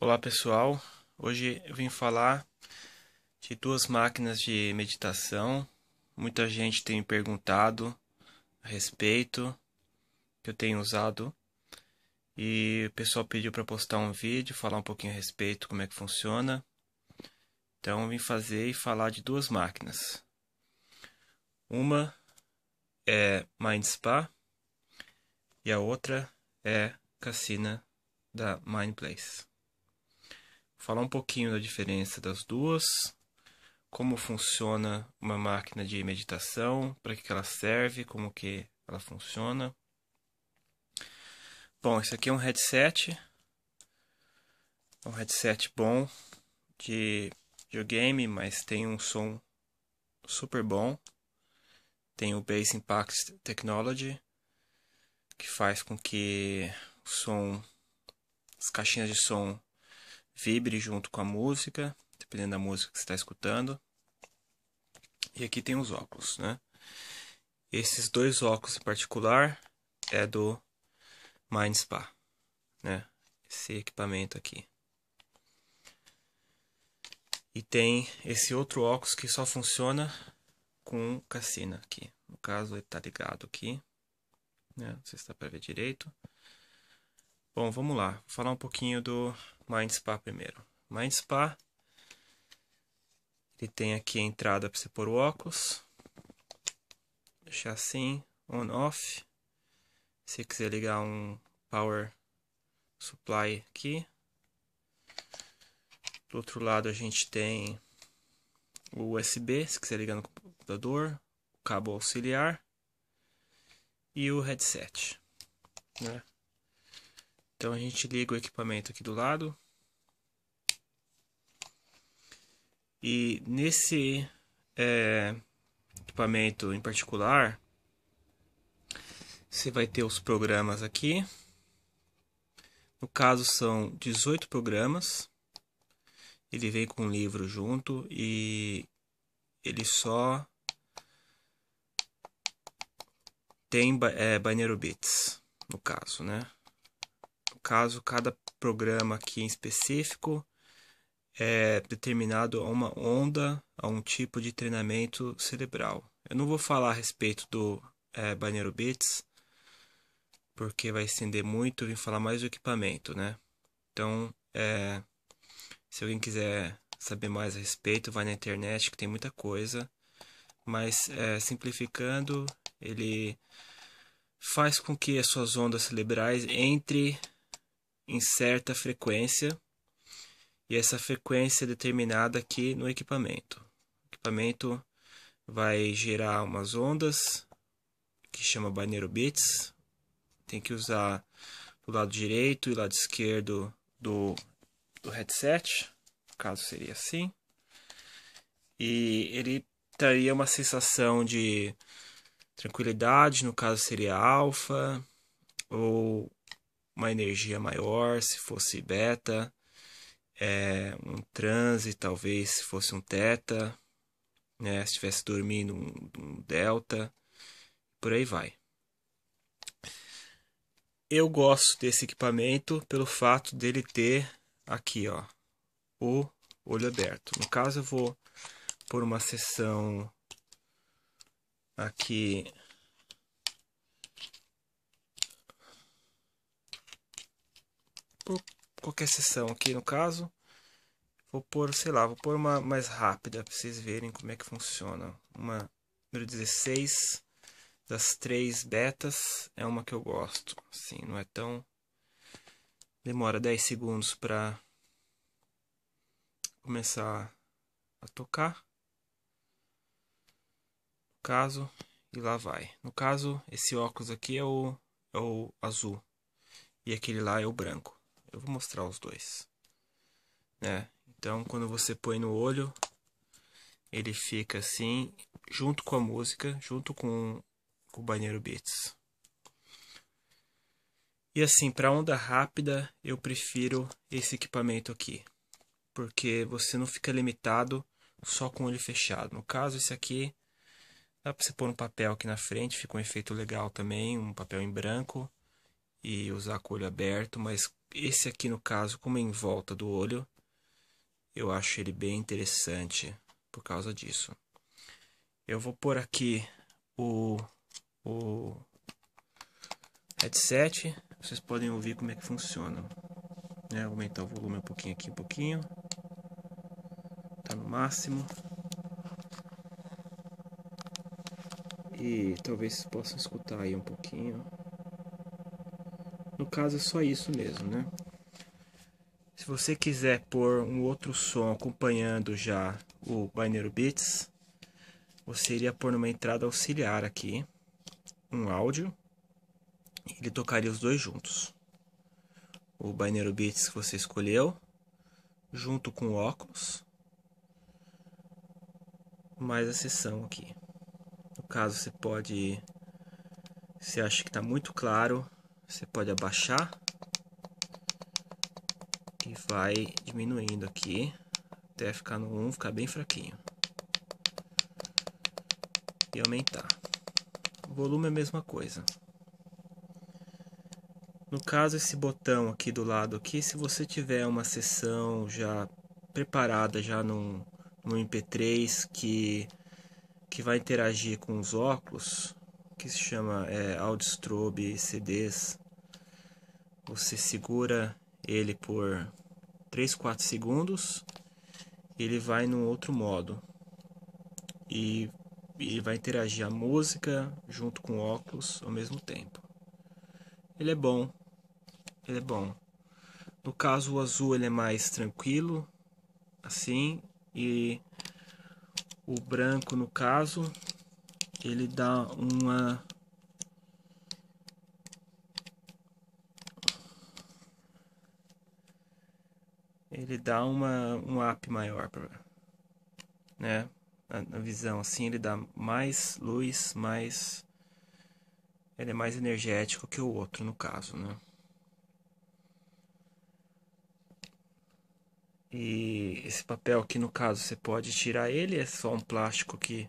Olá pessoal, hoje eu vim falar de duas máquinas de meditação. Muita gente tem perguntado a respeito que eu tenho usado e o pessoal pediu para postar um vídeo, falar um pouquinho a respeito, como é que funciona. Então eu vim fazer e falar de duas máquinas. Uma é Mind Spa e a outra é Cassina da Mind Place falar um pouquinho da diferença das duas, como funciona uma máquina de meditação, para que ela serve, como que ela funciona. Bom, esse aqui é um headset, um headset bom de videogame, mas tem um som super bom. Tem o Bass Impact Technology, que faz com que o som, as caixinhas de som vibre junto com a música, dependendo da música que você está escutando. E aqui tem os óculos, né? Esses dois óculos em particular é do Mind Spa, né? Esse equipamento aqui. E tem esse outro óculos que só funciona com cassina aqui. No caso, ele tá ligado aqui. Né? Não sei se dá para ver direito. Bom, vamos lá. Vou falar um pouquinho do Mind Spa primeiro. Mind Spa. Ele tem aqui a entrada para você pôr o óculos. Deixar assim, on off. Se quiser ligar um power supply aqui. Do outro lado a gente tem o USB, se quiser ligar no computador, o cabo auxiliar e o headset. Né? Então a gente liga o equipamento aqui do lado. E nesse é, equipamento em particular, você vai ter os programas aqui. No caso são 18 programas. Ele vem com o um livro junto e ele só tem é, Banheiro Bits, no caso, né? caso, cada programa aqui em específico é determinado a uma onda, a um tipo de treinamento cerebral. Eu não vou falar a respeito do é, Banheiro Bits, porque vai estender muito, e vim falar mais do equipamento, né? Então, é, se alguém quiser saber mais a respeito, vai na internet que tem muita coisa. Mas, é, simplificando, ele faz com que as suas ondas cerebrais entre em certa frequência e essa frequência é determinada aqui no equipamento. O equipamento vai gerar umas ondas que chama Binary Bits. Tem que usar o lado direito e lado esquerdo do, do headset, no caso seria assim. E ele traria uma sensação de tranquilidade, no caso seria alfa, ou uma energia maior, se fosse beta, é, um transe, talvez se fosse um teta, né? se estivesse dormindo, um, um delta, por aí vai. Eu gosto desse equipamento pelo fato dele ter aqui, ó, o olho aberto. No caso, eu vou por uma sessão aqui por qualquer sessão aqui no caso. Vou pôr, sei lá, vou pôr uma mais rápida para vocês verem como é que funciona. Uma número 16 das três betas é uma que eu gosto. Assim, não é tão demora 10 segundos para começar a tocar. No caso, e lá vai. No caso, esse óculos aqui é o, é o azul e aquele lá é o branco. Eu vou mostrar os dois. Né? Então, quando você põe no olho, ele fica assim, junto com a música, junto com, com o banheiro beats. E assim, para onda rápida, eu prefiro esse equipamento aqui, porque você não fica limitado só com o olho fechado. No caso, esse aqui dá para você pôr um papel aqui na frente, fica um efeito legal também, um papel em branco e usar com o olho aberto, mas esse aqui no caso, como é em volta do olho, eu acho ele bem interessante por causa disso. Eu vou pôr aqui o, o headset, vocês podem ouvir como é que funciona. Né? Vou aumentar o volume um pouquinho aqui, um pouquinho. Tá no máximo. E talvez vocês possam escutar aí um pouquinho. No caso é só isso mesmo, né? Se você quiser pôr um outro som acompanhando já o Binary Beats, você iria pôr numa entrada auxiliar aqui um áudio ele tocaria os dois juntos. O Binary Beats que você escolheu, junto com o óculos, mais a sessão aqui. No caso, você pode, se acha que está muito claro, você pode abaixar e vai diminuindo aqui até ficar no 1, ficar bem fraquinho. E aumentar. O volume é a mesma coisa. No caso, esse botão aqui do lado aqui, se você tiver uma sessão já preparada já no, no MP3 que, que vai interagir com os óculos, que se chama é, strobe, CDs. Você segura ele por 3, 4 segundos, ele vai num outro modo. E ele vai interagir a música junto com o óculos ao mesmo tempo. Ele é bom. Ele é bom. No caso o azul ele é mais tranquilo, assim, e o branco no caso ele dá uma ele dá uma um up maior pra, né na, na visão assim ele dá mais luz mais ele é mais energético que o outro no caso né e esse papel aqui no caso você pode tirar ele é só um plástico que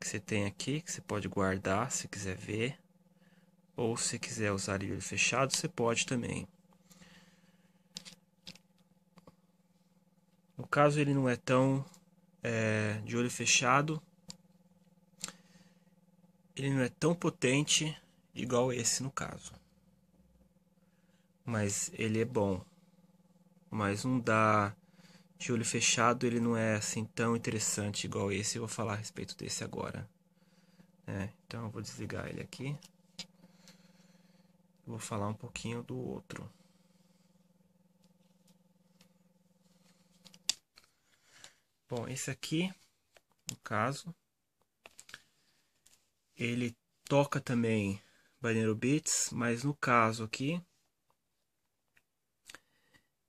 que você tem aqui, que você pode guardar se quiser ver, ou se quiser usar ele fechado, você pode também. No caso, ele não é tão é, de olho fechado, ele não é tão potente igual esse no caso. Mas ele é bom. Mas não dá de olho fechado ele não é assim tão interessante igual esse. Eu vou falar a respeito desse agora. É, então eu vou desligar ele aqui. Vou falar um pouquinho do outro. Bom, esse aqui, no caso, ele toca também Banheiro Beats, mas no caso aqui,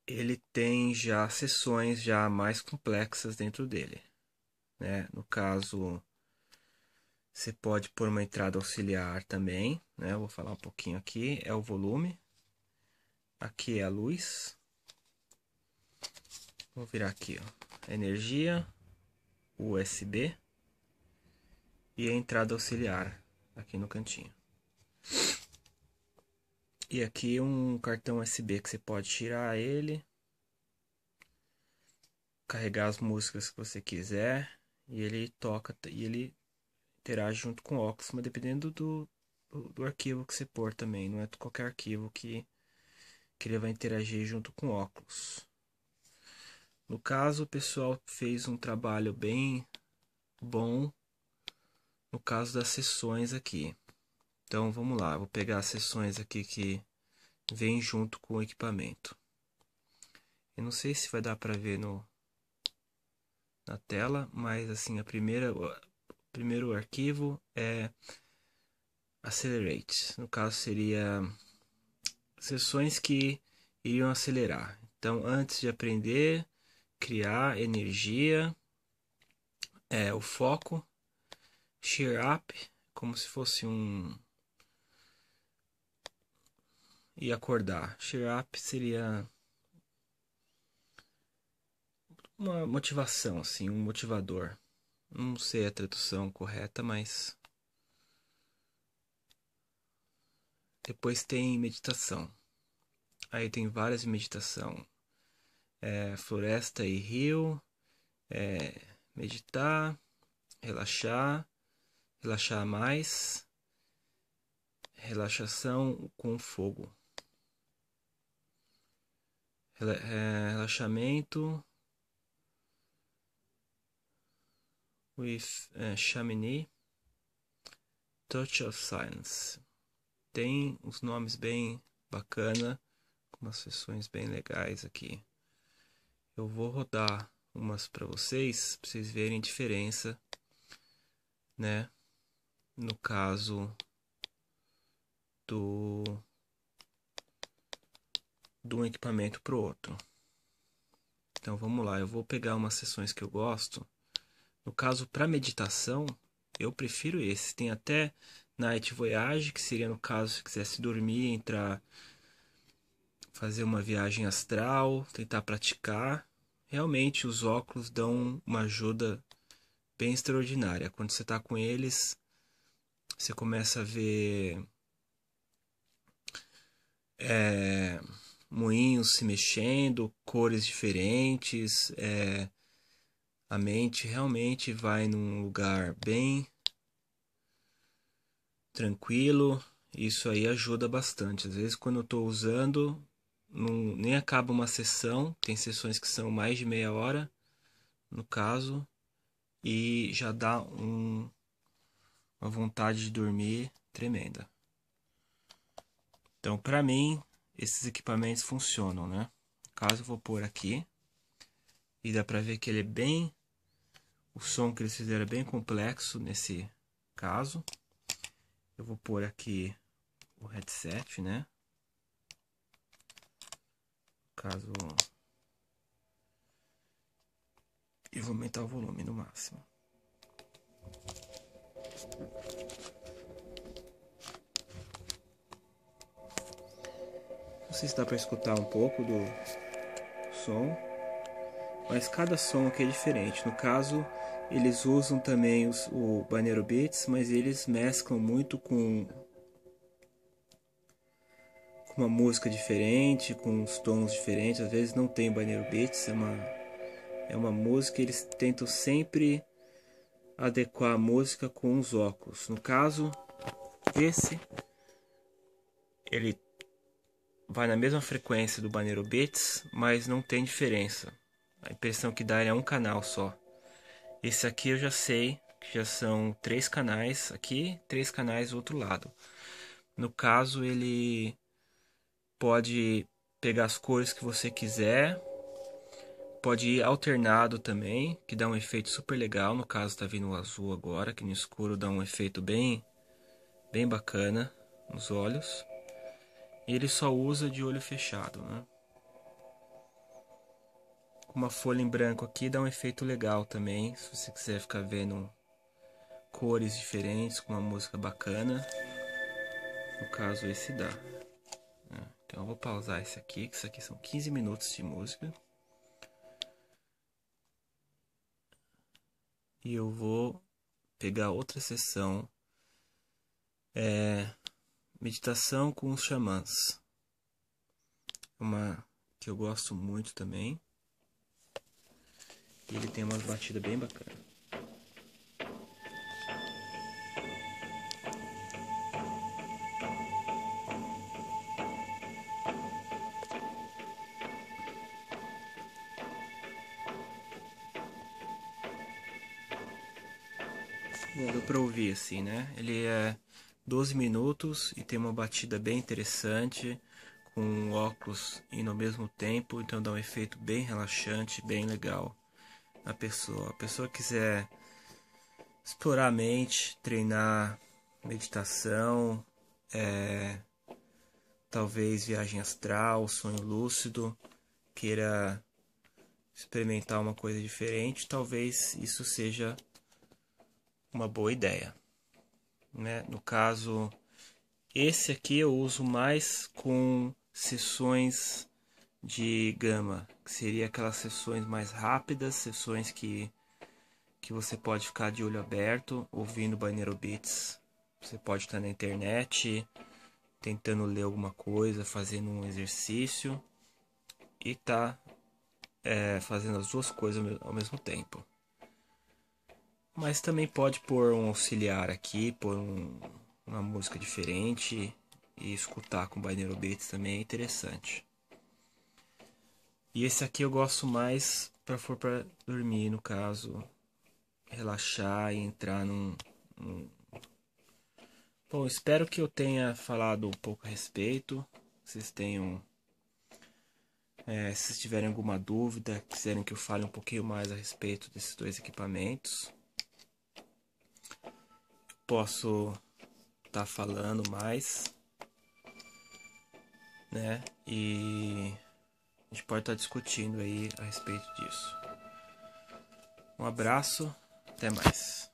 ele tem já sessões já mais complexas dentro dele. Né? No caso, você pode pôr uma entrada auxiliar também, né? Eu vou falar um pouquinho aqui, é o volume. Aqui é a luz. Vou virar aqui, ó. Energia, USB e a entrada auxiliar aqui no cantinho. E aqui um cartão USB que você pode tirar ele. Carregar as músicas que você quiser. E ele toca e ele interage junto com o Ox, mas dependendo do, do, do arquivo que você pôr também. Não é qualquer arquivo que, que ele vai interagir junto com o óculos. No caso, o pessoal fez um trabalho bem bom no caso das sessões aqui. Então vamos lá, vou pegar as sessões aqui que vem junto com o equipamento. Eu não sei se vai dar para ver no na tela, mas assim a primeira o primeiro arquivo é accelerate. No caso seria sessões que iriam acelerar. Então antes de aprender, criar energia, é, o foco, cheer up, como se fosse um e acordar. Cheer up seria uma motivação, assim, um motivador. Não sei a tradução correta, mas. Depois tem meditação. Aí tem várias meditação. É, floresta e rio. É, meditar. Relaxar. Relaxar mais. Relaxação com fogo. É, relaxamento. With é, Chamonix, Touch of Science. Tem uns nomes bem bacana, umas sessões bem legais aqui. Eu vou rodar umas para vocês, para vocês verem a diferença, né? No caso do de um equipamento para o outro. Então vamos lá, eu vou pegar umas sessões que eu gosto. No caso, para meditação, eu prefiro esse. Tem até Night Voyage, que seria no caso se quisesse dormir, entrar, fazer uma viagem astral, tentar praticar. Realmente, os óculos dão uma ajuda bem extraordinária. Quando você está com eles, você começa a ver. É moinhos se mexendo, cores diferentes, é, a mente realmente vai num lugar bem tranquilo. Isso aí ajuda bastante. Às vezes, quando eu estou usando, não, nem acaba uma sessão. Tem sessões que são mais de meia hora, no caso, e já dá um, uma vontade de dormir tremenda. Então, para mim, esses equipamentos funcionam, né? Caso eu vou pôr aqui, e dá pra ver que ele é bem... O som que eles fizeram é bem complexo nesse caso. Eu vou pôr aqui o headset, né? Caso... E vou aumentar o volume no máximo. sei se dá para escutar um pouco do som, mas cada som aqui é diferente. No caso, eles usam também os, o Banheiro Beats, mas eles mesclam muito com, uma música diferente, com os tons diferentes. Às vezes não tem Banheiro Beats, é uma, é uma música, eles tentam sempre adequar a música com os óculos. No caso, esse ele vai na mesma frequência do Banheiro Beats, mas não tem diferença. A impressão que dá é um canal só. Esse aqui eu já sei que já são três canais aqui, três canais do outro lado. No caso, ele pode pegar as cores que você quiser, pode ir alternado também, que dá um efeito super legal. No caso, tá vindo o azul agora, que no escuro dá um efeito bem, bem bacana nos olhos ele só usa de olho fechado. Né? Uma folha em branco aqui dá um efeito legal também, se você quiser ficar vendo cores diferentes com uma música bacana. No caso esse dá. É, então eu vou pausar esse aqui, que isso aqui são 15 minutos de música. E eu vou pegar outra sessão é, Meditação com os xamãs. Uma que eu gosto muito também. Ele tem uma batida bem bacana. Bom, deu pra ouvir assim, né? Ele é 12 minutos e tem uma batida bem interessante, com óculos indo ao mesmo tempo, então dá um efeito bem relaxante, bem legal na pessoa. A pessoa quiser explorar a mente, treinar meditação, é, talvez viagem astral, sonho lúcido, queira experimentar uma coisa diferente, talvez isso seja uma boa ideia. Né? No caso, esse aqui eu uso mais com sessões de gama, que seria aquelas sessões mais rápidas, sessões que, que você pode ficar de olho aberto, ouvindo banheiro beats. Você pode estar na internet, tentando ler alguma coisa, fazendo um exercício e tá é, fazendo as duas coisas ao mesmo tempo. Mas também pode pôr um auxiliar aqui, pôr um, uma música diferente e escutar com Binaural Beats também é interessante. E esse aqui eu gosto mais para for para dormir, no caso, relaxar e entrar num, num, Bom, espero que eu tenha falado um pouco a respeito. Vocês tenham é, se tiverem alguma dúvida, quiserem que eu fale um pouquinho mais a respeito desses dois equipamentos, posso estar tá falando mais, né? E a gente pode estar tá discutindo aí a respeito disso. Um abraço, até mais.